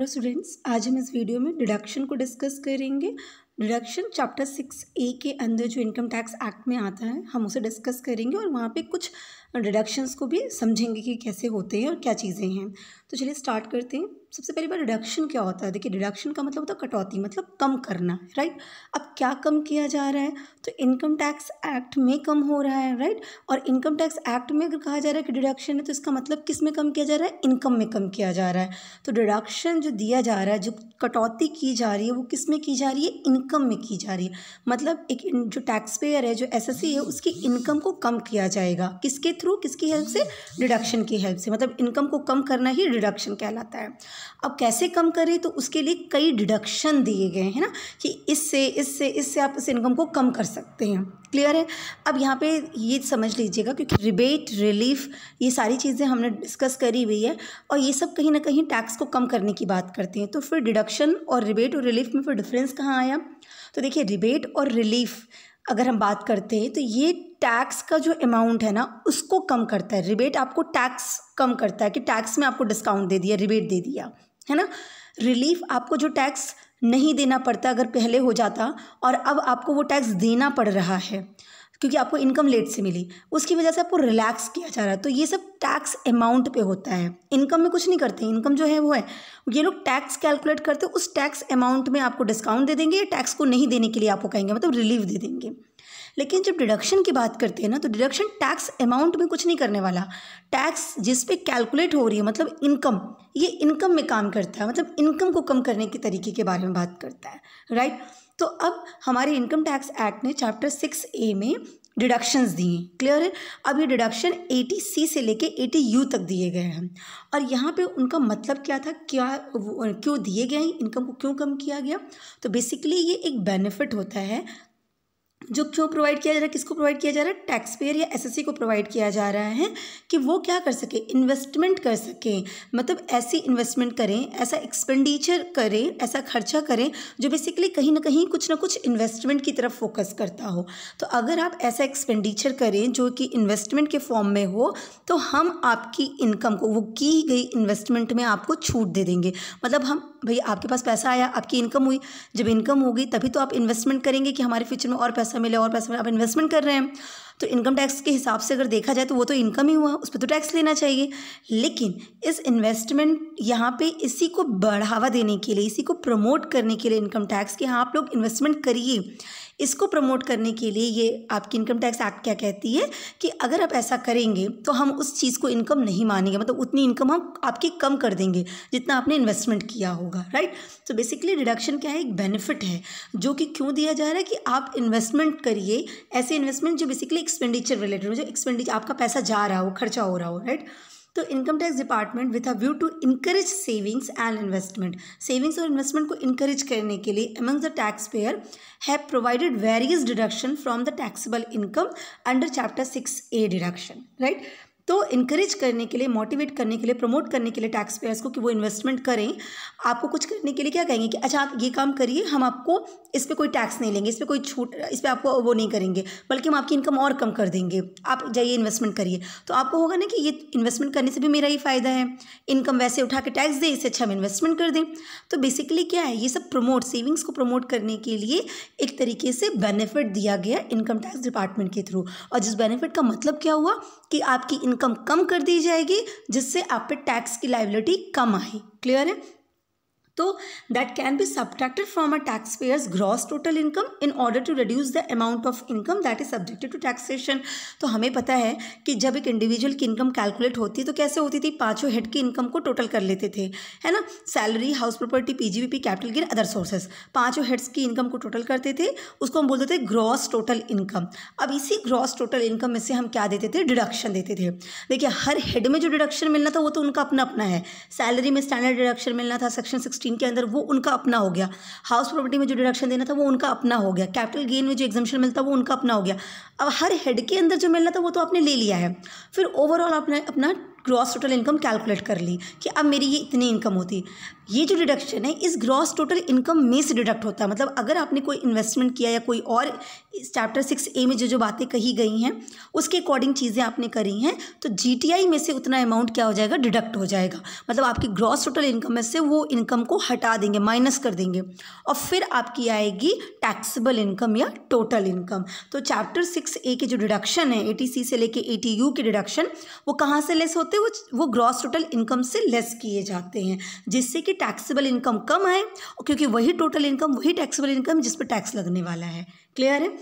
Hello students आज हम इस वीडियो में डिडक्शन को डिस्कस करेंगे डिडक्शन चैप्टर सिक्स ए के अंदर जो इनकम टैक्स एक्ट में आता है हम उसे डिस्कस करेंगे और वहाँ पे कुछ डिडक्शंस को भी समझेंगे कि कैसे होते हैं और क्या चीज़ें हैं तो चलिए स्टार्ट करते हैं सबसे पहली बार डिडक्शन क्या होता है देखिए डिडक्शन का मतलब होता है कटौती मतलब कम करना राइट अब क्या कम किया जा रहा है तो इनकम टैक्स एक्ट में कम हो रहा है राइट और इनकम टैक्स एक्ट में अगर कहा जा रहा है कि डिडक्शन है तो इसका मतलब किस में कम किया जा रहा है इनकम में कम किया जा रहा है तो डिडक्शन जो दिया जा रहा है जो कटौती की जा रही है वो किस में की जा रही है इनकम में की जा रही है मतलब एक जो टैक्स पेयर है जो एसएससी है उसकी इनकम को कम किया जाएगा किसके थ्रू किसकी हेल्प से डिडक्शन की हेल्प से मतलब इनकम को कम करना ही डिडक्शन कहलाता है अब कैसे कम करें तो उसके लिए कई डिडक्शन दिए गए हैं ना कि इससे इससे इससे आप इस इनकम को कम कर सकते हैं क्लियर है अब यहाँ पे ये समझ लीजिएगा क्योंकि रिबेट रिलीफ ये सारी चीज़ें हमने डिस्कस करी हुई है और ये सब कहीं ना कहीं टैक्स को कम करने की बात करते हैं तो फिर डिडक्शन और रिबेट और रिलीफ में फिर डिफरेंस कहाँ आया तो देखिए रिबेट और रिलीफ अगर हम बात करते हैं तो ये टैक्स का जो अमाउंट है ना उसको कम करता है रिबेट आपको टैक्स कम करता है कि टैक्स में आपको डिस्काउंट दे दिया रिबेट दे दिया है ना रिलीफ आपको जो टैक्स नहीं देना पड़ता अगर पहले हो जाता और अब आपको वो टैक्स देना पड़ रहा है क्योंकि आपको इनकम लेट से मिली उसकी वजह से आपको रिलैक्स किया जा रहा है तो ये सब टैक्स अमाउंट पे होता है इनकम में कुछ नहीं करते इनकम जो है वो है ये लोग टैक्स कैलकुलेट करते उस टैक्स अमाउंट में आपको डिस्काउंट दे देंगे या टैक्स को नहीं देने के लिए आपको कहेंगे मतलब रिलीफ दे देंगे लेकिन जब डिडक्शन की बात करते हैं ना तो डिडक्शन टैक्स अमाउंट में कुछ नहीं करने वाला टैक्स जिस पे कैलकुलेट हो रही है मतलब इनकम ये इनकम में काम करता है मतलब इनकम को कम करने के तरीके के बारे में बात करता है राइट तो अब हमारे इनकम टैक्स एक्ट ने चैप्टर सिक्स ए में डिडक्शंस दिए क्लियर है अब ये डिडक्शन एटी सी से लेके एटी यू तक दिए गए हैं और यहाँ पे उनका मतलब क्या था क्या क्यों दिए गए हैं इनकम को क्यों कम किया गया तो बेसिकली ये एक बेनिफिट होता है जो क्यों प्रोवाइड किया जा रहा है किसको प्रोवाइड किया जा रहा है टैक्स पेयर या एसएससी को प्रोवाइड किया जा रहा है कि वो क्या कर सके इन्वेस्टमेंट कर सकें मतलब ऐसी इन्वेस्टमेंट करें ऐसा एक्सपेंडिचर करें ऐसा खर्चा करें जो बेसिकली कहीं ना कहीं कुछ ना कुछ इन्वेस्टमेंट की तरफ फोकस करता हो तो अगर आप ऐसा एक्सपेंडिचर करें जो कि इन्वेस्टमेंट के फॉर्म में हो तो हम आपकी इनकम को वो की गई इन्वेस्टमेंट में आपको छूट दे देंगे मतलब हम भाई आपके पास पैसा आया आपकी इनकम हुई जब इनकम होगी तभी तो आप इन्वेस्टमेंट करेंगे कि हमारे फ्यूचर में और पैसा पैसा मिले और पैसा मिले आप इन्वेस्टमेंट कर रहे हैं तो इनकम टैक्स के हिसाब से अगर देखा जाए तो वो तो इनकम ही हुआ उस पर तो टैक्स लेना चाहिए लेकिन इस इन्वेस्टमेंट यहाँ पे इसी को बढ़ावा देने के लिए इसी को प्रमोट करने के लिए इनकम टैक्स कि हाँ आप लोग इन्वेस्टमेंट करिए इसको प्रमोट करने के लिए ये आपकी इनकम टैक्स एक्ट क्या कहती है कि अगर आप ऐसा करेंगे तो हम उस चीज़ को इनकम नहीं मानेंगे मतलब उतनी इनकम हम आपकी कम कर देंगे जितना आपने इन्वेस्टमेंट किया होगा राइट तो बेसिकली डिडक्शन क्या है एक बेनिफिट है जो कि क्यों दिया जा रहा है कि आप इन्वेस्टमेंट करिए ऐसे इन्वेस्टमेंट जो बेसिकली एक्सपेंडिचर रिलेटेड हो जो एक्सपेंडिचर आपका पैसा जा रहा हो खर्चा हो रहा हो राइट तो income tax department with a view to encourage savings and investment savings और इन्वेस्टमेंट को इंकरेज करने के लिए among the tax payer have provided various deduction from the taxable income under chapter six A deduction right तो increase करने के लिए motivate करने के लिए प्रमोट करने के लिए टैक्स पेयर्स को कि वो इन्वेस्टमेंट करें आपको कुछ करने के लिए क्या कहेंगे कि अच्छा आप ये काम करिए हम आपको इस पर कोई टैक्स नहीं लेंगे इस पर कोई छूट इस पर आपको वो नहीं करेंगे बल्कि हम आपकी इनकम और कम कर देंगे आप जाइए इन्वेस्टमेंट करिए तो आपको होगा ना कि ये इन्वेस्टमेंट करने से भी मेरा ही फ़ायदा है इनकम वैसे उठा के टैक्स दें इससे अच्छा हम इन्वेस्टमेंट कर दें तो बेसिकली क्या है ये सब प्रमोट सेविंग्स को प्रमोट करने के लिए एक तरीके से बेनिफिट दिया गया इनकम टैक्स डिपार्टमेंट के थ्रू और जिस बेनिफिट का मतलब क्या हुआ कि आपकी इनकम कम कर दी जाएगी जिससे आप पे टैक्स की लाइबिलिटी कम आए क्लियर है तो that can be subtracted from a tax payers gross total income in order to reduce the amount of income that is subjected to taxation तो हमें पता है कि जब एक इंडिविजुअल की इनकम कैलकुलेट होती है तो कैसे होती थी पांचों हेड की इनकम को टोटल कर लेते थे है ना salary house property PGBP capital gain other sources पांचों हेड्स की इनकम को टोटल करते थे उसको हम बोलते थे ग्रॉस टोटल इनकम अब इसी ग्रॉस टोटल इनकम में से हम क्या देते थे डिडक्शन देते थे देखिए हर हेड में जो डिडक्शन मिलना था वो तो उनका अपना अपना है सैलरी में स्टैंडर्ड डिडक्शन मिलना था सेक्शन सिक्सटी सिक्सटीन के अंदर वो उनका अपना हो गया हाउस प्रॉपर्टी में जो डिडक्शन देना था वो उनका अपना हो गया कैपिटल गेन में जो एग्जामेशन मिलता वो उनका अपना हो गया अब हर हेड के अंदर जो मिलना था वो तो आपने ले लिया है फिर ओवरऑल आपने अपना ग्रॉस टोटल इनकम कैलकुलेट कर ली कि अब मेरी ये इतनी इनकम होती ये जो डिडक्शन है इस ग्रॉस टोटल इनकम में से डिडक्ट होता है मतलब अगर आपने कोई इन्वेस्टमेंट किया या कोई और चैप्टर सिक्स ए में जो जो बातें कही गई हैं उसके अकॉर्डिंग चीज़ें आपने करी हैं तो जी में से उतना अमाउंट क्या हो जाएगा डिडक्ट हो जाएगा मतलब आपकी ग्रॉस टोटल इनकम में से वो इनकम को हटा देंगे माइनस कर देंगे और फिर आपकी आएगी टैक्सेबल इनकम या टोटल इनकम तो चैप्टर सिक्स ए के जो डिडक्शन है ए से लेके ए के डिडक्शन वो कहाँ से लेस होते होते हैं वो वो ग्रॉस टोटल इनकम से लेस किए जाते हैं जिससे कि टैक्सेबल इनकम कम है क्योंकि वही टोटल इनकम वही टैक्सेबल इनकम जिस पर टैक्स लगने वाला है क्लियर है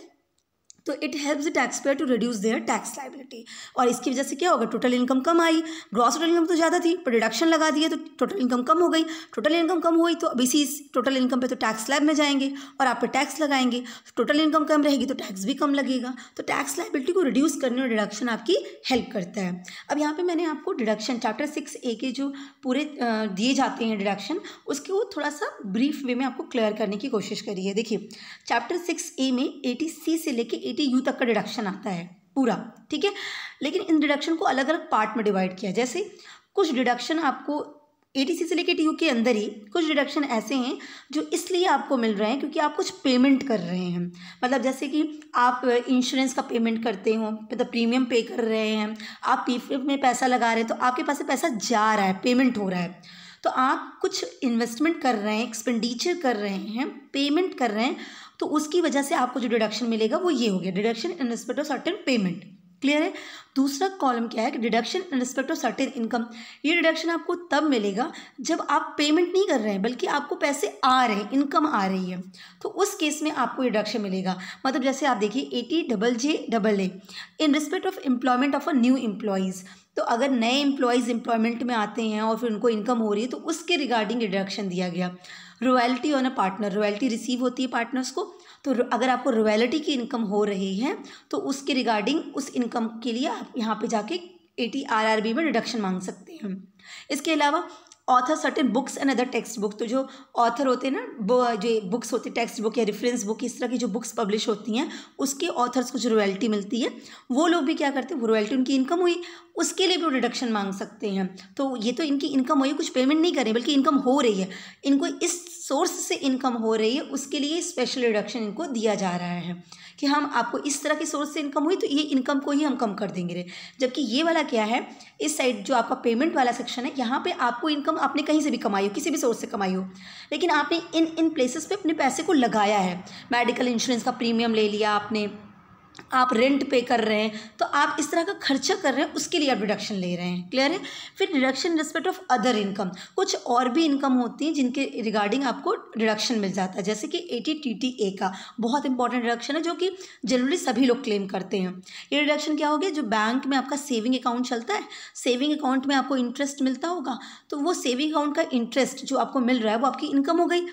तो it helps the tax payer to reduce their tax liability और इसकी वजह से क्या होगा टोटल इनकम कम आई ग्रॉस टोटल इनकम तो ज़्यादा थी पर डिडक्शन लगा दिए तो टोटल इनकम कम हो गई टोटल इनकम कम हुई तो अब इसी टोटल इनकम पे तो टैक्स लैब में जाएंगे और आप पे टैक्स लगाएंगे टोटल इनकम कम रहेगी तो टैक्स भी कम लगेगा तो टैक्स लाइबिलिटी को रिड्यूस करने और डिडक्शन आपकी हेल्प करता है अब यहाँ पर मैंने आपको डिडक्शन चैप्टर सिक्स ए के जो पूरे दिए जाते हैं डिडक्शन उसके वो थोड़ा सा ब्रीफ वे में आपको क्लियर करने की कोशिश करी है देखिए चैप्टर सिक्स ए में टी सी से लेके एटी यू तक का डिडक्शन आता है पूरा ठीक है लेकिन इन डिडक्शन को अलग अलग पार्ट में डिवाइड किया जैसे कुछ डिडक्शन आपको ए से लेकर टीयू के अंदर ही कुछ डिडक्शन ऐसे हैं जो इसलिए आपको मिल रहे हैं क्योंकि आप कुछ पेमेंट कर रहे हैं मतलब जैसे कि आप इंश्योरेंस का पेमेंट करते हो मतलब प्रीमियम पे कर रहे हैं आप पी में पैसा लगा रहे हैं तो आपके पास से पैसा जा रहा है पेमेंट हो रहा है तो आप कुछ इन्वेस्टमेंट कर रहे हैं एक्सपेंडिचर कर रहे हैं पेमेंट कर रहे हैं तो उसकी वजह से आपको जो डिडक्शन मिलेगा वो ये हो गया deduction in respect of certain payment clear है दूसरा कॉलम क्या है कि deduction in respect of certain income ये डिडक्शन आपको तब मिलेगा जब आप पेमेंट नहीं कर रहे हैं बल्कि आपको पैसे आ रहे हैं इनकम आ रही है तो उस केस में आपको डिडक्शन मिलेगा मतलब जैसे आप देखिए eighty double J double A in respect of employment of a new employees तो अगर नए एम्प्लॉयज़ एम्प्लॉयमेंट में आते हैं और फिर उनको इनकम हो रही है तो उसके रिगार्डिंग डिडक्शन दिया गया royalty on a partner royalty receive होती है पार्टनर्स को तो अगर आपको रॉयल्टी की इनकम हो रही है तो उसके रिगार्डिंग उस इनकम के लिए आप यहाँ पे जाके eighty R R B में डिडक्शन मांग सकते हैं इसके अलावा author certain books and other text book तो जो ऑथर होते हैं ना जो बुक्स होते हैं टेक्स्ट बुक या रेफरेंस बुक इस तरह की जो बुक्स पब्लिश होती हैं उसके ऑथर्स को जो रॉयल्टी मिलती है वो लोग भी क्या करते हैं वो रॉयल्टी उनकी इनकम हुई उसके लिए भी वो डिडक्शन मांग सकते हैं तो ये तो इनकी इनकम हुई कुछ पेमेंट नहीं करें बल्कि इनकम हो रही है इनको इस सोर्स से इनकम हो रही है उसके लिए स्पेशल रिडक्शन इनको दिया जा रहा है कि हम आपको इस तरह के सोर्स से इनकम हुई तो ये इनकम को ही हम कम कर देंगे जबकि ये वाला क्या है इस साइड जो आपका पेमेंट वाला सेक्शन है यहाँ पे आपको इनकम आपने कहीं से भी कमाई हो किसी भी सोर्स से कमाई हो लेकिन आपने इन इन प्लेसेस पे अपने पैसे को लगाया है मेडिकल इंश्योरेंस का प्रीमियम ले लिया आपने आप रेंट पे कर रहे हैं तो आप इस तरह का खर्चा कर रहे हैं उसके लिए आप डिडक्शन ले रहे हैं क्लियर है फिर deduction respect of other income कुछ और भी इनकम होती हैं जिनके रिगार्डिंग आपको डिडक्शन मिल जाता है जैसे कि eighty T T A का बहुत इंपॉर्टेंट डिडक्शन है जो कि जनरली सभी लोग क्लेम करते हैं ये डिडक्शन क्या हो गया जो बैंक में आपका सेविंग अकाउंट चलता है सेविंग अकाउंट में आपको इंटरेस्ट मिलता होगा तो वो सेविंग अकाउंट का इंटरेस्ट जो आपको मिल रहा है वो आपकी इनकम हो गई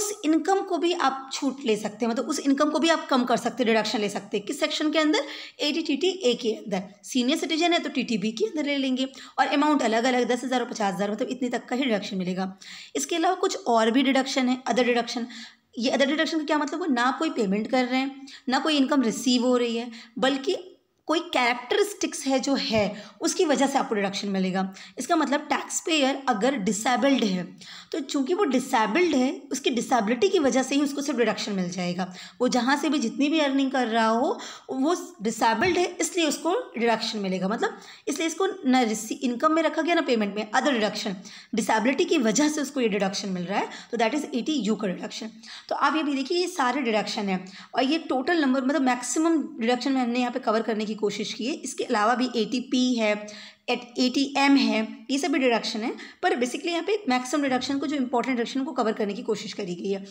उस इनकम को भी आप छूट ले सकते हैं मतलब उस इनकम को भी आप कम कर सकते डिडक्शन ले सकते हैं किस सेक्शन के अंदर eighty T T A के अंदर सीनियर सिटीजन है तो टी टी बी के अंदर ले लेंगे और अमाउंट अलग अलग दस हज़ार और पचास हज़ार मतलब इतने तक का ही डिडक्शन मिलेगा इसके अलावा कुछ और भी डिडक्शन है अदर डिडक्शन ये अदर डिडक्शन का क्या मतलब वो ना कोई पेमेंट कर रहे हैं ना कोई इनकम रिसीव हो रही है बल्कि कोई कैरेक्टरिस्टिक्स है जो है उसकी वजह से आपको डिडक्शन मिलेगा इसका मतलब टैक्स पेयर अगर डिसेबल्ड है तो चूंकि वो डिसेबल्ड है उसकी डिसेबिलिटी की वजह से ही उसको सिर्फ डिडक्शन मिल जाएगा वो जहाँ से भी जितनी भी अर्निंग कर रहा हो वो डिसेबल्ड है इसलिए उसको डिडक्शन मिलेगा मतलब इसलिए इसको न इनकम में रखा गया ना पेमेंट में अदर डिडक्शन डिसेबिलिटी की वजह से उसको ये डिडक्शन मिल रहा है तो दैट इज़ एटी यू का डिडक्शन तो आप ये भी देखिए ये सारे डिडक्शन है और ये टोटल नंबर मतलब मैक्सिमम डिडक्शन हमने यहाँ पे कवर करने की की कोशिश की है इसके अलावा भी ए है एट ए टी एम है ये सब डिडक्शन है पर बेसिकली यहाँ पे मैक्सिमम डिडक्शन को जो इंपॉर्टेंट डिडक्शन को कवर करने की कोशिश करी गई है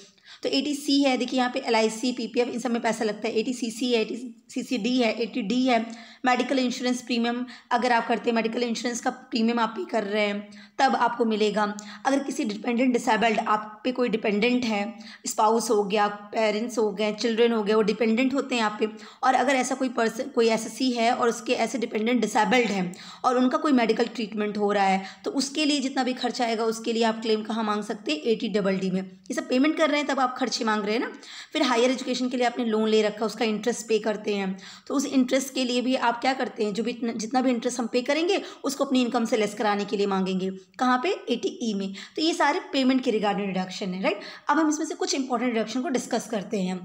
तो ए टी सी है देखिए यहाँ पे L I C P P F इन सब में पैसा लगता है ए टी सी सी है A T C C D है ए टी डी है मेडिकल इंश्योरेंस प्रीमियम अगर आप करते हैं मेडिकल इंश्योरेंस का प्रीमियम आप पे कर रहे हैं तब आपको मिलेगा अगर किसी डिपेंडेंट डिसेबल्ड आप पे कोई डिपेंडेंट है स्पाउस हो गया पेरेंट्स हो गए चिल्ड्रेन हो गए वो डिपेंडेंट होते हैं आप पे और अगर ऐसा कोई पर्सन कोई ऐसा सी है और उसके ऐसे डिपेंडेंट डिसेबल्ड हैं और उनका कोई मेडिकल ट्रीटमेंट हो रहा है तो उसके लिए जितना भी खर्चा आएगा उसके लिए आप क्लेम कहाँ मांग सकते हैं एटी डबल डी में ये सब पेमेंट कर रहे हैं तब आप खर्चे मांग रहे हैं ना फिर हायर एजुकेशन के लिए आपने लोन ले रखा उसका इंटरेस्ट पे करते हैं तो उस इंटरेस्ट के लिए भी आप क्या करते हैं जो भी जितना भी इंटरेस्ट हम पे करेंगे उसको अपनी इनकम से लेस कराने के लिए मांगेंगे कहाँ पर ए ई में तो ये सारे पेमेंट के रिगार्डिंग डिडक्शन है राइट अब हम इसमें से कुछ इंपॉर्टेंट डिडक्शन को डिस्कस करते हैं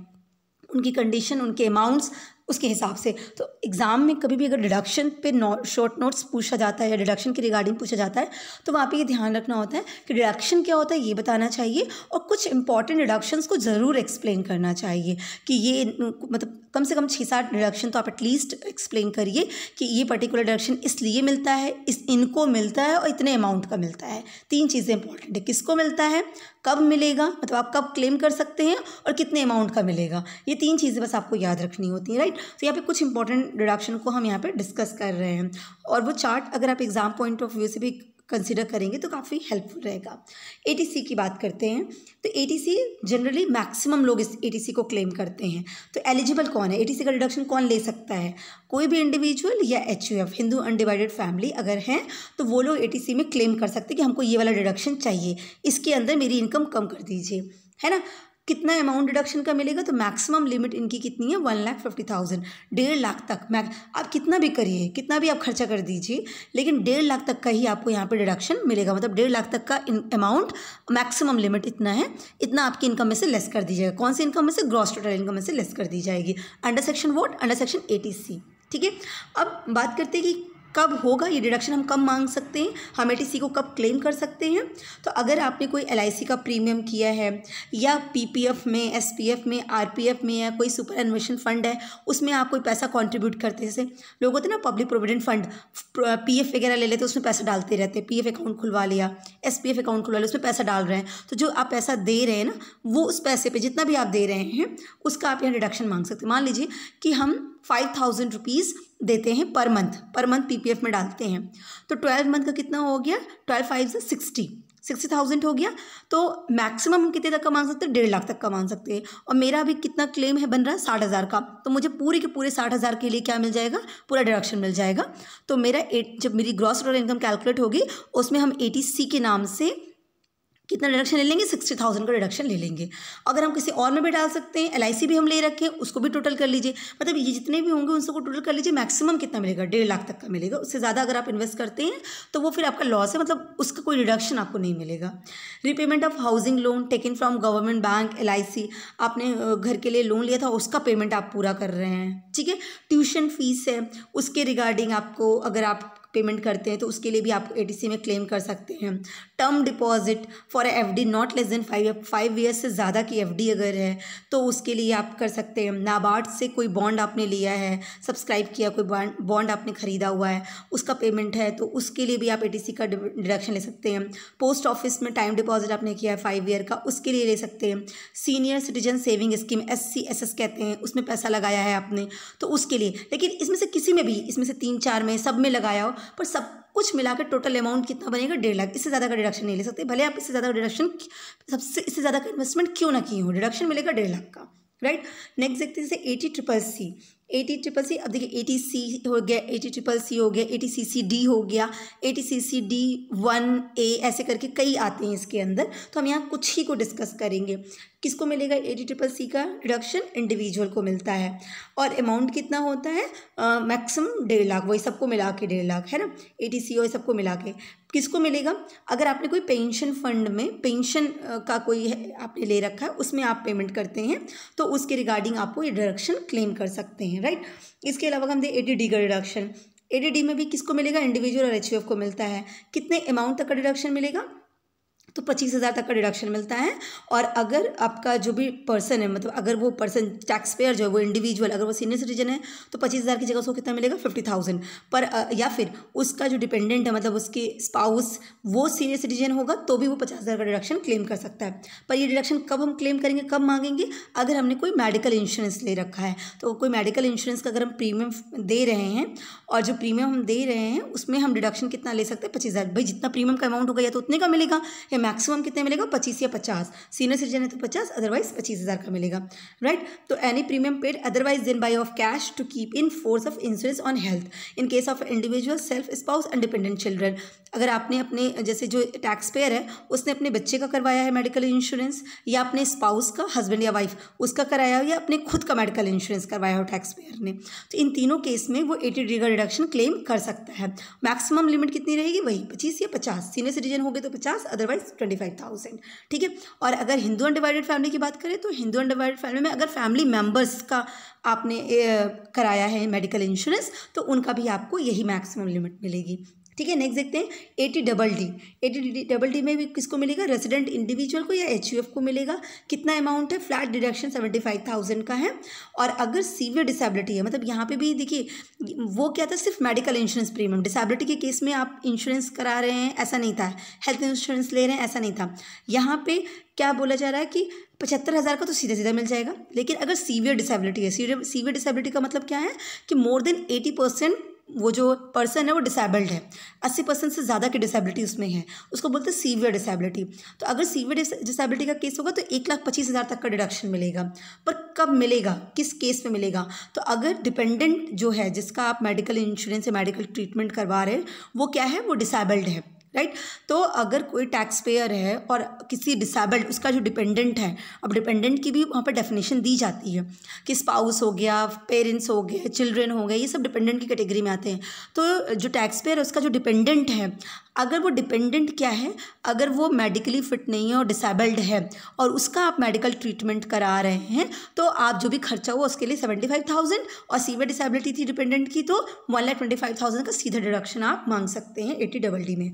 उनकी कंडीशन उनके अमाउंट्स उसके हिसाब से तो एग्ज़ाम में कभी भी अगर डिडक्शन पे नोट शॉर्ट नोट्स पूछा जाता है या डिडक्शन के रिगार्डिंग पूछा जाता है तो वहाँ पे ये ध्यान रखना होता है कि डिडक्शन क्या होता है ये बताना चाहिए और कुछ इंपॉर्टेंट डिडक्शंस को ज़रूर एक्सप्लेन करना चाहिए कि ये मतलब कम से कम छः सात डिडक्शन तो आप एटलीस्ट एक्सप्लेन करिए कि ये पर्टिकुलर डिडक्शन इसलिए मिलता है इस इनको मिलता है और इतने अमाउंट का मिलता है तीन चीज़ें इंपॉर्टेंट है किसको मिलता है कब मिलेगा मतलब आप कब क्लेम कर सकते हैं और कितने अमाउंट का मिलेगा ये तीन चीज़ें बस आपको याद रखनी होती हैं राइट तो यहाँ पे कुछ इंपॉर्टेंट डिडक्शन को हम यहाँ पे डिस्कस कर रहे हैं और वो चार्ट अगर आप एग्ज़ाम पॉइंट ऑफ व्यू से भी कंसिडर करेंगे तो काफ़ी हेल्पफुल रहेगा ए की बात करते हैं तो ए जनरली मैक्सिमम लोग इस ए को क्लेम करते हैं तो एलिजिबल कौन है ए का डिडक्शन कौन ले सकता है कोई भी इंडिविजुअल या एच हिंदू अनडिवाइडेड फैमिली अगर हैं तो वो लोग ए में क्लेम कर सकते हैं कि हमको ये वाला डिडक्शन चाहिए इसके अंदर मेरी इनकम कम कर दीजिए है ना कितना अमाउंट डिडक्शन का मिलेगा तो मैक्सिमम लिमिट इनकी कितनी है वन लाख फिफ्टी थाउजेंड डेढ़ लाख तक मैक आप कितना भी करिए कितना भी आप खर्चा कर दीजिए लेकिन डेढ़ लाख तक का ही आपको यहाँ पे डिडक्शन मिलेगा मतलब डेढ़ लाख तक का अमाउंट मैक्सिमम लिमिट इतना है इतना आपकी इनकम में से लेस कर दी जाएगा कौन सी इनकम में से ग्रॉस टोटल इनकम में से लेस कर दी जाएगी अंडर सेक्शन वोट अंडर सेक्शन एटी ठीक है अब बात करते हैं कि कब होगा ये डिडक्शन हम कब मांग सकते हैं हम सी को कब क्लेम कर सकते हैं तो अगर आपने कोई एल का प्रीमियम किया है या पीपीएफ में एसपीएफ में आरपीएफ में या कोई सुपर एनवेशन फंड है उसमें आप कोई पैसा कंट्रीब्यूट करते जैसे लोग होते हैं ना पब्लिक प्रोविडेंट फंड पीएफ वगैरह ले लेते उसमें पैसा डालते रहते हैं एफ अकाउंट खुलवा लिया एफ अकाउंट खुलवा लिया उसमें पैसा डाल रहे हैं तो जो आप पैसा दे रहे हैं ना वो उस पैसे पर जितना भी आप दे रहे हैं उसका आप यहाँ डिडक्शन मांग सकते हैं मान लीजिए कि हम फाइव थाउजेंड रुपीज़ देते हैं per month per month PPF में डालते हैं तो ट्वेल्व मंथ का कितना हो गया ट्वेल्व फाइव से सिक्सटी सिक्सटी थाउजेंड हो गया तो मैक्सिमम हम कितने तक कमा सकते हैं डेढ़ लाख तक कमा सकते हैं और मेरा अभी कितना क्लेम है बन रहा है साठ हज़ार का तो मुझे पूरे के पूरे साठ हज़ार के लिए क्या मिल जाएगा पूरा डिडक्शन मिल जाएगा तो मेरा एट जब मेरी ग्रॉस टोटल इनकम कैलकुलेट होगी उसमें हम ए सी के नाम से कितना रिडक्शन ले लेंगे सिक्सटी थाउजेंड का रिडक्शन ले लेंगे अगर हम किसी और में भी डाल सकते हैं एल भी हम ले रखें उसको भी टोटल कर लीजिए मतलब ये जितने भी होंगे उन सबको टोटल कर लीजिए मैक्सिमम कितना मिलेगा डेढ़ लाख तक का मिलेगा उससे ज़्यादा अगर आप इन्वेस्ट करते हैं तो वो फिर आपका लॉस है मतलब उसका कोई रिडक्शन आपको नहीं मिलेगा repayment of housing loan taken from government bank L आपने घर के लिए लोन लिया था उसका पेमेंट आप पूरा कर रहे हैं ठीक है ट्यूशन फीस है उसके रिगार्डिंग आपको अगर आप पेमेंट करते हैं तो उसके लिए भी आप ए में क्लेम कर सकते हैं term deposit for a F D not less than five five years से ज़्यादा की एफ डी अगर है तो उसके लिए आप कर सकते हैं नाबार्ड से कोई बॉन्ड आपने लिया है सब्सक्राइब किया कोई बॉन्ड आपने ख़रीदा हुआ है उसका पेमेंट है तो उसके लिए भी आप ए का डिडक्शन ले सकते हैं पोस्ट ऑफिस में टाइम डिपॉजिट आपने किया है फाइव ईयर का उसके लिए ले सकते हैं senior citizen saving scheme S C S S कहते हैं उसमें पैसा लगाया है आपने तो उसके लिए लेकिन इसमें से किसी में भी इसमें से तीन चार में सब में लगाया हो पर सब कुछ मिलाकर टोटल अमाउंट कितना बनेगा डेढ़ लाख इससे ज़्यादा का डिडक्शन नहीं ले सकते भले आप इससे ज़्यादा डिडक्शन सबसे इससे ज़्यादा का इन्वेस्टमेंट क्यों ना किए हो डिडक्शन मिलेगा डेढ़ लाख का राइट नेक्स्ट देखते हैं eighty triple C eighty triple C अब देखिए एटी सी हो गया एटी ट्रिपल सी हो गया एटी सी सी डी हो गया eighty C C D one A ऐसे करके कई आते हैं इसके अंदर तो हम यहाँ कुछ ही को डिस्कस करेंगे किसको मिलेगा एटी ट्रिपल सी का डिडक्शन इंडिविजुअल को मिलता है और अमाउंट कितना होता है मैक्सिमम डेढ़ लाख वही सबको मिला के डेढ़ लाख है ना ए टी सी और सबको मिला के किसको मिलेगा अगर आपने कोई पेंशन फंड में पेंशन का कोई आपने ले रखा है उसमें आप पेमेंट करते हैं तो उसके रिगार्डिंग आपको ये डिडक्शन क्लेम कर सकते हैं राइट इसके अलावा हम दें ए टी डी का डिडक्शन ए डी डी में भी किसको मिलेगा इंडिविजुअल और एच को मिलता है कितने अमाउंट तक का डिडक्शन मिलेगा तो पच्चीस हज़ार तक का डिडक्शन मिलता है और अगर आपका जो भी पर्सन है मतलब अगर वो पर्सन टैक्स पेयर जो है वो इंडिविजुअल अगर वो सीनियर सिटीजन है तो पच्चीस हज़ार की जगह उसको कितना मिलेगा फिफ्टी थाउजेंड पर या फिर उसका जो डिपेंडेंट है मतलब उसके स्पाउस वो सीनियर सिटीजन होगा तो भी वो पचास हज़ार का डिडक्शन क्लेम कर सकता है पर ये डिडक्शन कब हम क्लेम करेंगे कब मांगेंगे अगर हमने कोई मेडिकल इंश्योरेंस ले रखा है तो कोई मेडिकल इंश्योरेंस का अगर हम प्रीमियम दे रहे हैं और जो प्रीमियम हम दे रहे हैं उसमें हम डिडक्शन कितना ले सकते हैं पच्चीस हज़ार भाई जितना प्रीमियम का अमाउंट होगा या तो उतने का मिलेगा या मैक्सिमम कितने मिलेगा पच्चीस या पचास सीनियर सिटीजन है तो पचास अदरवाइज पच्चीस हज़ार का मिलेगा राइट तो any premium paid otherwise than by of cash to keep in force of insurance on health in case of individual self spouse and dependent children अगर आपने अपने जैसे जो टैक्स पेयर है उसने अपने बच्चे का करवाया है मेडिकल इंश्योरेंस या अपने स्पाउस का हस्बैंड या वाइफ उसका कराया हो या अपने खुद का मेडिकल इंश्योरेंस करवाया हो टैक्स पेयर ने तो इन तीनों केस में वो एटी डिग्री का रिडक्शन क्लेम कर सकता है मैक्सिमम लिमिट कितनी रहेगी वही पच्चीस या पचास सीनियर सिटीजन हो गए तो पचास अदरवाइज ट्वेंटी फाइव थाउजेंड ठीक है और अगर हिंदू अनडिवाइडेड फैमिली की बात करें तो हिंदू अनडिवाइडेड फैमिली में अगर फैमिली मेम्बर्स का आपने कराया है मेडिकल इंश्योरेंस तो उनका भी आपको यही मैक्सिमम लिमिट मिलेगी ठीक है नेक्स्ट देखते हैं eighty double D eighty double D में भी किसको मिलेगा रेसिडेंट इंडिविजुअल को या एच को मिलेगा कितना अमाउंट है flat deduction seventy five thousand का है और अगर सीवियर डिसेबिलिटी है मतलब यहाँ पे भी देखिए वो क्या था सिर्फ मेडिकल इंश्योरेंस प्रीमियम डिसेबिलिटी के केस में आप इंश्योरेंस करा रहे हैं ऐसा नहीं था हेल्थ इंश्योरेंस ले रहे हैं ऐसा नहीं था यहाँ पे क्या बोला जा रहा है कि पचहत्तर हज़ार का तो सीधा सीधा मिल जाएगा लेकिन अगर सीवियर डिसेबिलिटी है सीवियर सीवियर डिसेबिलिटी का मतलब क्या है कि मोर देन एटी परसेंट वो जो पर्सन है वो डिसेबल्ड है अस्सी परसेंट से ज़्यादा की डिसेबिलिटी उसमें है उसको बोलते हैं सीवियर डिसेबिलिटी तो अगर सीवियर डिसेबिलिटी का केस होगा तो एक लाख पच्चीस हज़ार तक का डिडक्शन मिलेगा पर कब मिलेगा किस केस में मिलेगा तो अगर डिपेंडेंट जो है जिसका आप मेडिकल इंश्योरेंस या मेडिकल ट्रीटमेंट करवा रहे हैं वो क्या है वो डिसेबल्ड है राइट तो अगर कोई टैक्स पेयर है और किसी डिसेबल्ड उसका जो डिपेंडेंट है अब डिपेंडेंट की भी वहाँ पर डेफिनेशन दी जाती है कि स्पाउस हो गया पेरेंट्स हो गए चिल्ड्रेन हो गए ये सब डिपेंडेंट की कैटेगरी में आते हैं तो जो टैक्स पेयर है उसका जो डिपेंडेंट है अगर वो डिपेंडेंट क्या है अगर वो मेडिकली फिट नहीं है और डिसेबल्ड है और उसका आप मेडिकल ट्रीटमेंट करा रहे हैं तो आप जो भी खर्चा हुआ उसके लिए सेवेंटी फाइव थाउजेंड और सीवियर डिसेबिलिटी थी डिपेंडेंट की तो one lakh twenty five thousand का सीधा डिडक्शन आप मांग सकते हैं एटी डबल डी में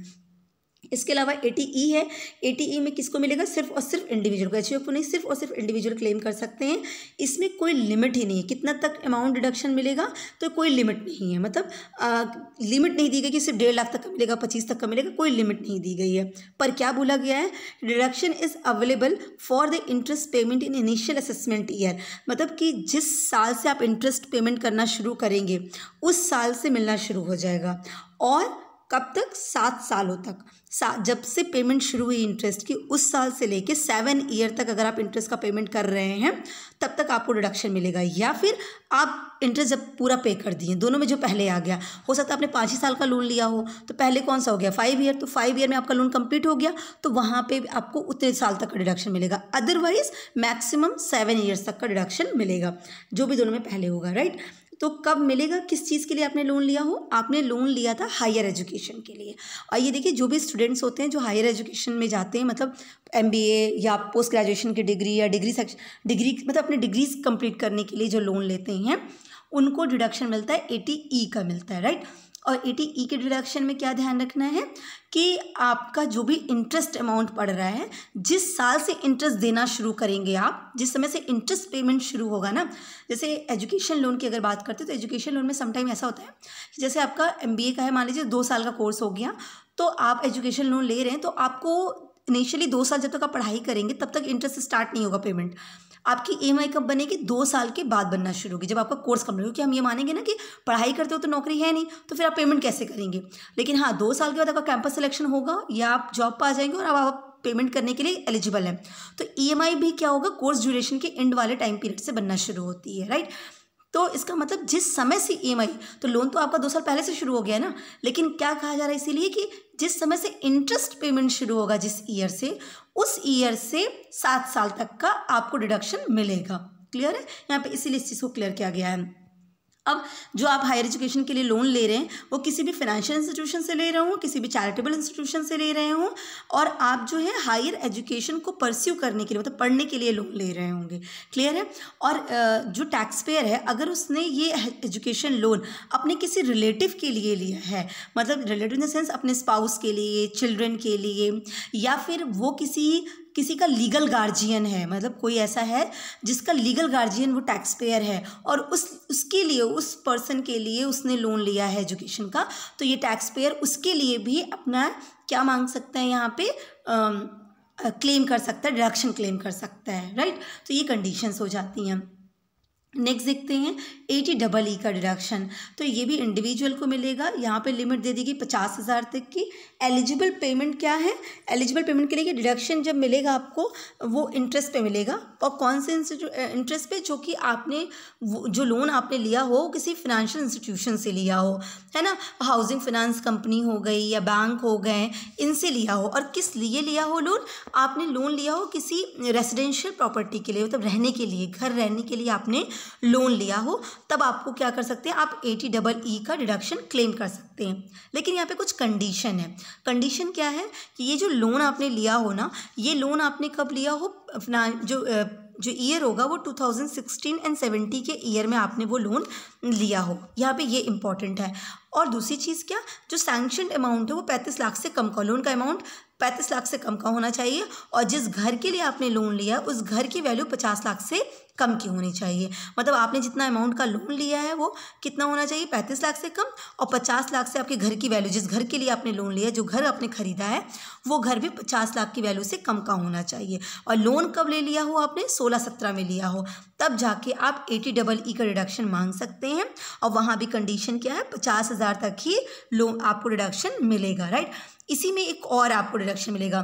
इसके अलावा ए टी ई है ए टी ई में किसको मिलेगा सिर्फ और सिर्फ इंडिविजुअल को एच नहीं सिर्फ और सिर्फ इंडिविजुअल क्लेम कर सकते हैं इसमें कोई लिमिट ही नहीं है कितना तक अमाउंट डिडक्शन मिलेगा तो कोई लिमिट नहीं है मतलब आ, लिमिट नहीं दी गई कि सिर्फ डेढ़ लाख तक का मिलेगा पच्चीस तक का मिलेगा कोई लिमिट नहीं दी गई है पर क्या बोला गया है deduction is available for the interest payment in initial assessment year मतलब कि जिस साल से आप इंटरेस्ट पेमेंट करना शुरू करेंगे उस साल से मिलना शुरू हो जाएगा और कब तक सात सालों तक सा, जब से पेमेंट शुरू हुई इंटरेस्ट की उस साल से लेके सेवन ईयर तक अगर आप इंटरेस्ट का पेमेंट कर रहे हैं तब तक आपको डिडक्शन मिलेगा या फिर आप इंटरेस्ट जब पूरा पे कर दिए दोनों में जो पहले आ गया हो सकता है आपने पाँच ही साल का लोन लिया हो तो पहले कौन सा हो गया फाइव ईयर तो फाइव ईयर में आपका लोन कंप्लीट हो गया तो वहाँ पर आपको उतने साल तक का डिडक्शन मिलेगा अदरवाइज मैक्सिमम सेवन ईयर्स तक का डिडक्शन मिलेगा जो भी दोनों में पहले होगा राइट तो कब मिलेगा किस चीज़ के लिए आपने लोन लिया हो आपने लोन लिया था हायर एजुकेशन के लिए और ये देखिए जो भी स्टूडेंट्स होते हैं जो हायर एजुकेशन में जाते हैं मतलब एम या पोस्ट ग्रेजुएशन की डिग्री या डिग्री सेक्शन डिग्री मतलब अपनी डिग्रीज कंप्लीट करने के लिए जो लोन लेते हैं उनको डिडक्शन मिलता है एटी ई e का मिलता है राइट और ए टी ई के डिडक्शन में क्या ध्यान रखना है कि आपका जो भी इंटरेस्ट अमाउंट पड़ रहा है जिस साल से इंटरेस्ट देना शुरू करेंगे आप जिस समय से इंटरेस्ट पेमेंट शुरू होगा ना जैसे एजुकेशन लोन की अगर बात करते हैं तो एजुकेशन लोन में समटाइम ऐसा होता है कि जैसे आपका एम का है मान लीजिए दो साल का कोर्स हो गया तो आप एजुकेशन लोन ले रहे हैं तो आपको इनिशियली दो साल जब तक आप पढ़ाई करेंगे तब तक इंटरेस्ट स्टार्ट नहीं होगा पेमेंट आपकी ई एम आई कब बनेगी दो साल के बाद बनना शुरू होगी जब आपका कोर्स कम्प्लीट क्योंकि हम ये मानेंगे ना कि पढ़ाई करते हो तो नौकरी है नहीं तो फिर आप पेमेंट कैसे करेंगे लेकिन हाँ दो साल के बाद आपका कैंपस सिलेक्शन होगा या आप जॉब पर आ जाएंगे और अब आप पेमेंट करने के लिए एलिजिबल हैं तो ई e भी क्या होगा कोर्स ड्यूरेशन के एंड वाले टाइम पीरियड से बनना शुरू होती है राइट तो इसका मतलब जिस समय से ई e तो लोन तो आपका दो साल पहले से शुरू हो गया ना लेकिन क्या कहा जा रहा है इसीलिए कि जिस समय से इंटरेस्ट पेमेंट शुरू होगा जिस ईयर से उस ईयर से सात साल तक का आपको डिडक्शन मिलेगा क्लियर है यहाँ पे इसीलिए इस चीज़ को क्लियर किया गया है अब जो आप हायर एजुकेशन के लिए लोन ले रहे हैं वो किसी भी फाइनेंशियल इंस्टीट्यूशन से ले रहे हों किसी भी चैरिटेबल इंस्टीट्यूशन से ले रहे हों और आप जो है हायर एजुकेशन को परस्यू करने के लिए मतलब तो पढ़ने के लिए लोन ले रहे होंगे क्लियर है और जो टैक्स पेयर है अगर उसने ये एजुकेशन लोन अपने किसी रिलेटिव के लिए लिया है मतलब रिलेटिव इन द सेंस अपने स्पाउस के लिए चिल्ड्रेन के लिए या फिर वो किसी किसी का लीगल गार्जियन है मतलब कोई ऐसा है जिसका लीगल गार्जियन वो टैक्स पेयर है और उस उसके लिए उस पर्सन के लिए उसने लोन लिया है एजुकेशन का तो ये टैक्स पेयर उसके लिए भी अपना क्या मांग सकता है यहाँ पे क्लेम कर सकता है डिडक्शन क्लेम कर सकता है राइट तो ये कंडीशंस हो जाती हैं नेक्स्ट देखते हैं एटी डबल ई का डिडक्शन तो ये भी इंडिविजुअल को मिलेगा यहाँ पे लिमिट दे दी गई पचास हज़ार तक की एलिजिबल पेमेंट क्या है एलिजिबल पेमेंट के लिए डिडक्शन जब मिलेगा आपको वो इंटरेस्ट पे मिलेगा और कौन से इंटरेस्ट पे जो कि आपने जो लोन आपने लिया हो किसी फिनंशियल इंस्टीट्यूशन से लिया हो है ना हाउसिंग फिनांस कंपनी हो गई या बैंक हो गए इनसे लिया हो और किस लिए लिया हो लोन आपने लोन लिया हो किसी रेजिडेंशियल प्रॉपर्टी के लिए मतलब रहने के लिए घर रहने के लिए आपने लोन लिया हो तब आपको क्या कर सकते हैं आप एटी डबल ई का डिडक्शन क्लेम कर सकते हैं लेकिन यहाँ पे कुछ कंडीशन है कंडीशन क्या है कि ये जो लोन आपने लिया हो ना ये लोन आपने कब लिया हो अपना जो जो ईयर होगा वो 2016 एंड 70 के ईयर में आपने वो लोन लिया हो यहाँ पे ये इंपॉर्टेंट है और दूसरी चीज़ क्या जो सैंक्शन अमाउंट है वो पैंतीस लाख से कम का लोन का अमाउंट पैंतीस लाख से कम का होना चाहिए और जिस घर के लिए आपने लोन लिया उस घर की वैल्यू पचास लाख से कम की होनी चाहिए मतलब आपने जितना अमाउंट का लोन लिया है वो कितना होना चाहिए पैंतीस लाख से कम और पचास लाख से आपके घर की वैल्यू जिस घर के लिए आपने लोन लिया जो घर आपने ख़रीदा है वो घर भी पचास लाख की वैल्यू से कम का होना चाहिए और लोन कब ले लिया हो आपने सोलह सत्रह में लिया हो तब जाके आप एटी डबल ई का डिडक्शन मांग सकते हैं और वहाँ भी कंडीशन क्या है पचास हज़ार हज़ार तक ही लोन आपको डिडक्शन मिलेगा राइट इसी में एक और आपको डिडक्शन मिलेगा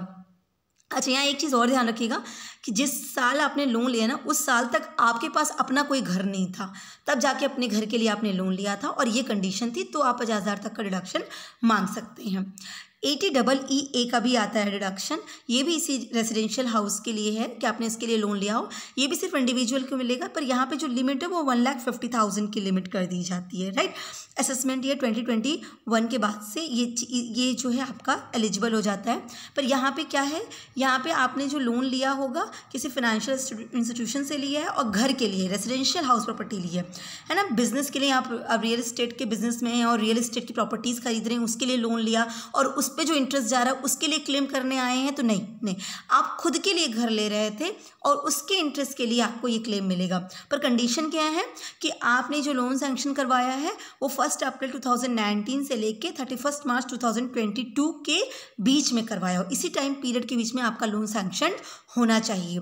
अच्छा यहाँ एक चीज़ और ध्यान रखिएगा कि जिस साल आपने लोन लिया ना उस साल तक आपके पास अपना कोई घर नहीं था तब जाके अपने घर के लिए आपने लोन लिया था और ये कंडीशन थी तो आप पचास हज़ार तक का डिडक्शन मांग सकते हैं एटी डबल ई ए का भी आता है डिडक्शन ये भी इसी रेजिडेंशियल हाउस के लिए है कि आपने इसके लिए लोन लिया हो ये भी सिर्फ इंडिविजुअल को मिलेगा पर यहाँ पे जो लिमिट है वो वन लाख फिफ्टी थाउजेंड की लिमिट कर दी जाती है राइट असेसमेंट ये ट्वेंटी ट्वेंटी वन के बाद से ये ये जो है आपका एलिजिबल हो जाता है पर यहाँ पर क्या है यहाँ पर आपने जो लोन लिया होगा किसी फाइनेंशियल इंस्टीट्यूशन से लिया है और घर के लिए रेजिडेंशियल हाउस प्रॉपर्टी लिया है है ना बिजनेस के लिए आप रियल इस्टेट के बिजनेस में हैं और रियल इस्टेट की प्रॉपर्टीज़ खरीद रहे हैं उसके लिए लोन लिया और उस पर जो इंटरेस्ट जा रहा है उसके लिए क्लेम करने आए हैं तो नहीं नहीं आप खुद के लिए घर ले रहे थे और उसके इंटरेस्ट के लिए आपको ये क्लेम मिलेगा पर कंडीशन क्या है कि आपने जो लोन सेंक्शन करवाया है वो फर्स्ट अप्रैल 2019 से लेके थर्टी फर्स्ट मार्च 2022 के बीच में करवाया हो इसी टाइम पीरियड के बीच में आपका लोन सेंक्शन होना चाहिए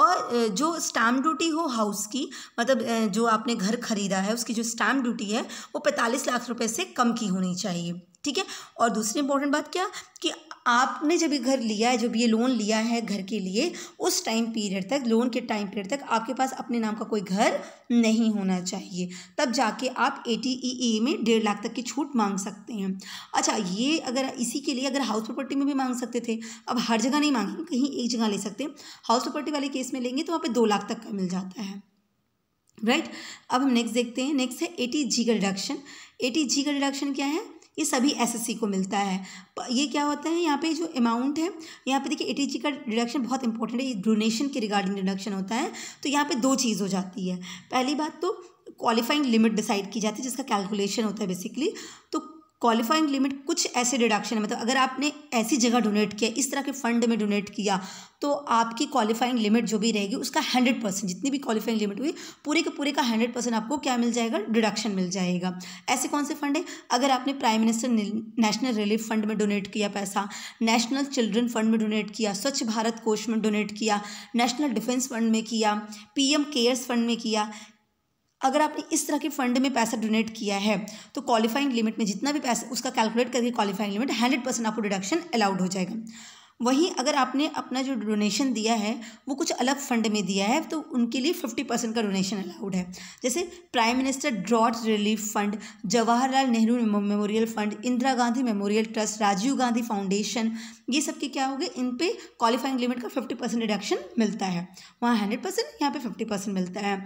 और जो स्टाम्प ड्यूटी हो हाउस की मतलब जो आपने घर खरीदा है उसकी जो स्टाम्प ड्यूटी है वो पैंतालीस लाख रुपए से कम की होनी चाहिए ठीक है और दूसरी इंपॉर्टेंट बात क्या कि आपने जब ये घर लिया है जब ये लोन लिया है घर के लिए उस टाइम पीरियड तक लोन के टाइम पीरियड तक आपके पास अपने नाम का कोई घर नहीं होना चाहिए तब जाके आप ए टी ई ई में डेढ़ लाख तक की छूट मांग सकते हैं अच्छा ये अगर इसी के लिए अगर हाउस प्रॉपर्टी में भी मांग सकते थे अब हर जगह नहीं मांगेंगे कहीं एक जगह ले सकते हैं हाउस प्रॉपर्टी वाले केस में लेंगे तो वहाँ पर दो लाख तक का मिल जाता है राइट right? अब हम नेक्स्ट देखते हैं नेक्स्ट है ए टी जी का रिडक्शन ए टी जी का रिडक्शन क्या है ये सभी एसएससी को मिलता है ये क्या होता है यहाँ पे जो अमाउंट है यहाँ पे देखिए एटीजी का डिडक्शन बहुत इंपॉर्टेंट है ये डोनेशन के रिगार्डिंग डिडक्शन होता है तो यहाँ पे दो चीज़ हो जाती है पहली बात तो क्वालिफाइंग लिमिट डिसाइड की जाती है जिसका कैलकुलेशन होता है बेसिकली तो क्वालिफाइंग लिमिट कुछ ऐसे डिडक्शन है मतलब अगर आपने ऐसी जगह डोनेट किया इस तरह के फंड में डोनेट किया तो आपकी क्वालिफाइंग लिमिट जो भी रहेगी उसका हंड्रेड परसेंट जितनी भी क्वालिफाइंग लिमिट हुई पूरे के पूरे का हंड्रेड परसेंट आपको क्या मिल जाएगा डिडक्शन मिल जाएगा ऐसे कौन से फंड है अगर आपने prime minister national relief fund में डोनेट किया पैसा नेशनल चिल्ड्रन फंड में डोनेट किया स्वच्छ भारत कोष में डोनेट किया नेशनल डिफेंस फंड में किया पी केयर्स फंड में किया अगर आपने इस तरह के फंड में पैसा डोनेट किया है तो क्वालिफाइंग लिमिट में जितना भी पैसा उसका कैलकुलेट करके क्वालिफाइंग लिमिट हंड्रेड परसेंट आपको डिडक्शन अलाउड हो जाएगा वहीं अगर आपने अपना जो डोनेशन दिया है वो कुछ अलग फंड में दिया है तो उनके लिए फिफ्टी परसेंट का डोनेशन अलाउड है जैसे prime minister drought relief fund Jawaharlal Nehru memorial fund Indira Gandhi memorial trust Rajiv Gandhi foundation ये सब के क्या हो गए इन पर क्वालिफाइंग लिमिट का फिफ्टी परसेंट डिडक्शन मिलता है वहाँ हंड्रेड परसेंट यहाँ पर फिफ्टी परसेंट मिलता है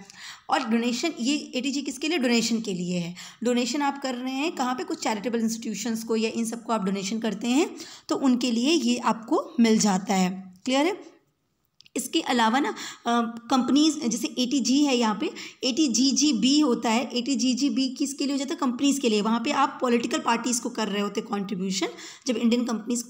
और डोनेशन ये ए टी जी किसके लिए डोनेशन के लिए है डोनेशन आप कर रहे हैं कहाँ पे कुछ चैरिटेबल इंस्टीट्यूशंस को या इन सबको आप डोनेशन करते हैं तो उनके लिए ये आपको मिल जाता है क्लियर है इसके अलावा ना कंपनीज जैसे ए टी जी है यहाँ पे A T G G B होता है A T G G B किसके लिए हो जाता है कंपनीज़ के लिए वहाँ पे आप पॉलिटिकल पार्टीज़ को कर रहे होते कंट्रीब्यूशन जब इंडियन कंपनीज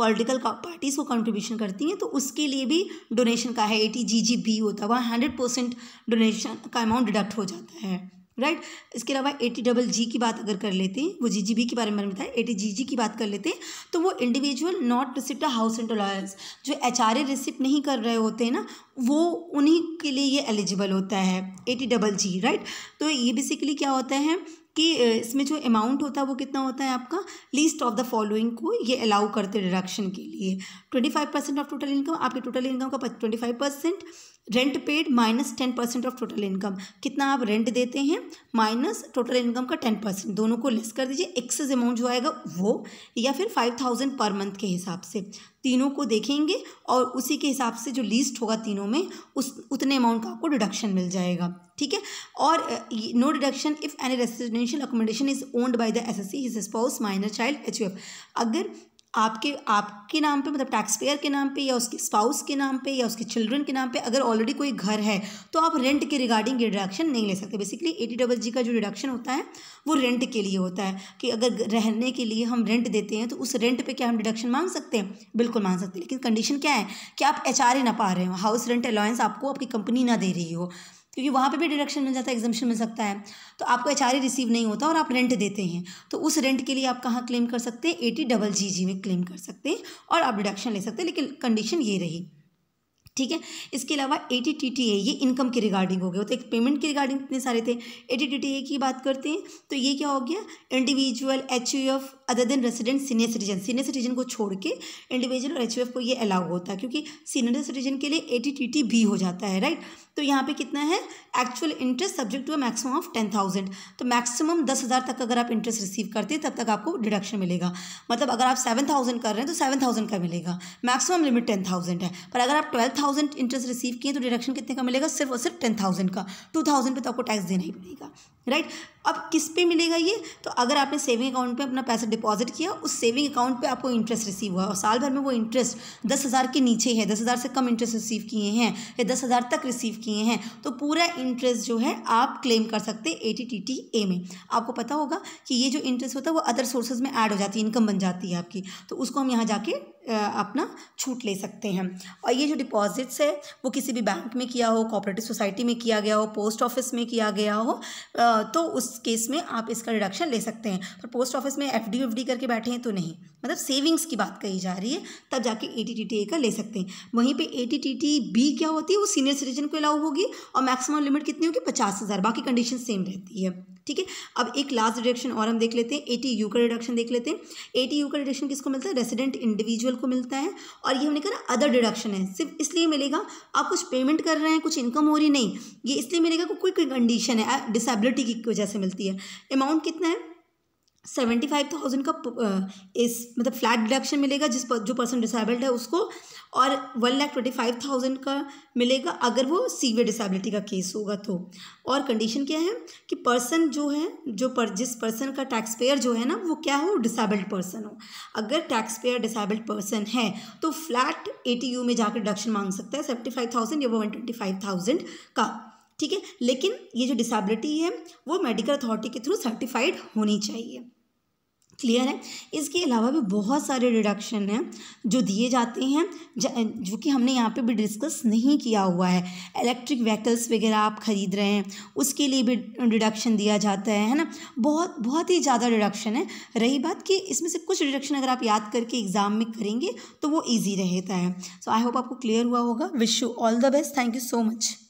पॉलिटिकल पार्टीज़ को कंट्रीब्यूशन करती हैं तो उसके लिए भी डोनेशन का है एटी जी जी बी होता है वहाँ हंड्रेड परसेंट डोनेशन का अमाउंट डिडक्ट हो जाता है राइट right? इसके अलावा ए टी डबल जी की बात अगर कर लेते हैं वो जी जी बी के बारे में बताया टी जी जी की बात कर लेते हैं तो वो individual not receipt house and lawyers जो एच आर ए रिसिप्ट नहीं कर रहे होते हैं ना वो उन्हीं के लिए ये एलिजिबल होता है eighty double G right तो ये बेसिकली क्या होता है कि इसमें जो अमाउंट होता है वो कितना होता है आपका लिस्ट ऑफ द फॉलोइंग को ये अलाउ करते डिडक्शन के लिए twenty five percent of total income आपकी टोटल इनकम का twenty five percent rent paid minus ten percent of total income कितना आप रेंट देते हैं माइनस टोटल इनकम का टेन परसेंट दोनों को लेस कर दीजिए एक्सेस अमाउंट जो आएगा वो या फिर फाइव थाउजेंड पर मंथ के हिसाब से तीनों को देखेंगे और उसी के हिसाब से जो लीस्ट होगा तीनों में उस उतने अमाउंट का आपको डिडक्शन मिल जाएगा ठीक है और no deduction if any residential accommodation is owned by the S S C his spouse minor child H अगर आपके आपके नाम पे मतलब टैक्स पेयर के नाम पे या उसके स्पाउस के नाम पे या उसके चिल्ड्रन के नाम पे अगर ऑलरेडी कोई घर है तो आप रेंट के रिगार्डिंग ये डिडक्शन नहीं ले सकते बेसिकली एटी डबल जी का जो डिडक्शन होता है वो रेंट के लिए होता है कि अगर रहने के लिए हम रेंट देते हैं तो उस रेंट पर क्या हम डिडक्शन मांग सकते हैं बिल्कुल मांग सकते हैं लेकिन कंडीशन क्या है कि आप एच ना पा रहे हो हाउस रेंट अलाउंस आपको आपकी कंपनी ना दे रही हो क्योंकि वहाँ पे भी डिडक्शन मिल जाता है एग्जामेशन मिल सकता है तो आपको एच रिसीव e नहीं होता और आप रेंट देते हैं तो उस रेंट के लिए आप कहाँ क्लेम कर सकते हैं एटी डबल जी जी में क्लेम कर सकते हैं और आप डिडक्शन ले सकते हैं लेकिन कंडीशन ये रही ठीक है इसके अलावा eighty T T A ये इनकम के रिगार्डिंग हो गया तो एक पेमेंट के रिगार्डिंग इतने सारे थे eighty T T A की बात करते हैं तो ये क्या हो गया individual H U F other than resident senior citizen senior citizen को छोड़ के इंडिविजुअल और एच यू एफ को ये अलाउ होता है क्योंकि सीनियर सिटीजन के लिए ए टी टी टी भी हो जाता है राइट तो यहाँ पे कितना है actual interest subject to maximum of ten thousand तो मैक्सिमम दस हज़ार तक अगर आप इंटरेस्ट रिसीव करते हैं तब तक आपको डिडक्शन मिलेगा मतलब अगर आप सेवन थाउजेंड कर रहे हैं तो सेवन थाउजेंड का मिलेगा मैक्सिमम लिमिट टेन थाउजेंड है पर अगर आप ट्वेल्व थाउजेंड इंटरेस्ट रिसीव किए तो डिडक्शन कितने का मिलेगा सिर्फ और सिर्फ टेन थाउजेंड का टू थाउजेंड पर तो आपको टैक्स देना ही पड़ेगा राइट अब किस पे मिलेगा ये तो अगर आपने सेविंग अकाउंट पे अपना पैसा डिपॉजिट किया उस सेविंग अकाउंट पे आपको इंटरेस्ट रिसीव हुआ और साल भर में वो इंटरेस्ट दस हज़ार के नीचे है दस हज़ार से कम इंटरेस्ट रिसीव किए हैं या दस हज़ार तक रिसीव किए हैं तो पूरा इंटरेस्ट जो है आप क्लेम कर सकते eighty T T A में आपको पता होगा कि ये जो इंटरेस्ट होता है वो अदर सोर्सेज में ऐड हो जाती है इनकम बन जाती है आपकी तो उसको हम यहाँ जाके अपना छूट ले सकते हैं और ये जो डिपॉजिट्स है वो किसी भी बैंक में किया हो कोऑपरेटिव सोसाइटी में किया गया हो पोस्ट ऑफिस में किया गया हो तो उस केस में आप इसका डिडक्शन ले सकते हैं पर पोस्ट ऑफिस में एफ डी करके बैठे हैं तो नहीं मतलब सेविंग्स की बात कही जा रही है तब जाके ए टी टी का ले सकते हैं वहीं पे ए टी टी बी क्या होती है वो सीनियर सिटीजन को अलाउ होगी और मैक्सिमम लिमिट कितनी होगी पचास हज़ार बाकी कंडीशन सेम रहती है ठीक है अब एक लास्ट डिडक्शन और हम देख लेते हैं एटी यू का डिडक्शन देख लेते हैं एटी यू का डिडक्शन किसको मिलता है रेसिडेंट इंडिविजुअल को मिलता है और ये हमने कहा ना अदर डिडक्शन है सिर्फ इसलिए मिलेगा आप कुछ पेमेंट कर रहे हैं कुछ इनकम हो रही नहीं ये इसलिए मिलेगा कोई कोई कंडीशन है डिसेबिलिटी की वजह से मिलती है अमाउंट कितना है सेवेंटी फाइव थाउजेंड का इस मतलब फ्लैट डिडक्शन मिलेगा जिस पर जो पर्सन डिसेबल्ड है उसको और one lakh twenty five thousand का मिलेगा अगर वो सीवियर डिसेबिलिटी का केस होगा तो और कंडीशन क्या है कि पर्सन जो है जो पर जिस पर्सन का टैक्स पेयर जो है ना वो क्या हो डिसेबल्ड पर्सन हो अगर टैक्स पेयर डिसेबल्ड पर्सन है तो फ्लैट ए में जाकर डिडक्शन मांग सकता है सेवेंटी फाइव थाउजेंड या वन ट्वेंटी फाइव थाउजेंड का ठीक है लेकिन ये जो डिसेबिलिटी है वो मेडिकल अथॉरिटी के थ्रू सर्टिफाइड होनी चाहिए क्लियर है इसके अलावा भी बहुत सारे डिडक्शन हैं जो दिए जाते हैं जो कि हमने यहाँ पे भी डिस्कस नहीं किया हुआ है इलेक्ट्रिक व्हीकल्स वगैरह आप ख़रीद रहे हैं उसके लिए भी डिडक्शन दिया जाता है है ना बहुत बहुत ही ज़्यादा डिडक्शन है रही बात कि इसमें से कुछ डिडक्शन अगर आप याद करके एग्ज़ाम में करेंगे तो वो ईजी रहता है सो आई होप आपको क्लियर हुआ होगा wish you all the best thank you so much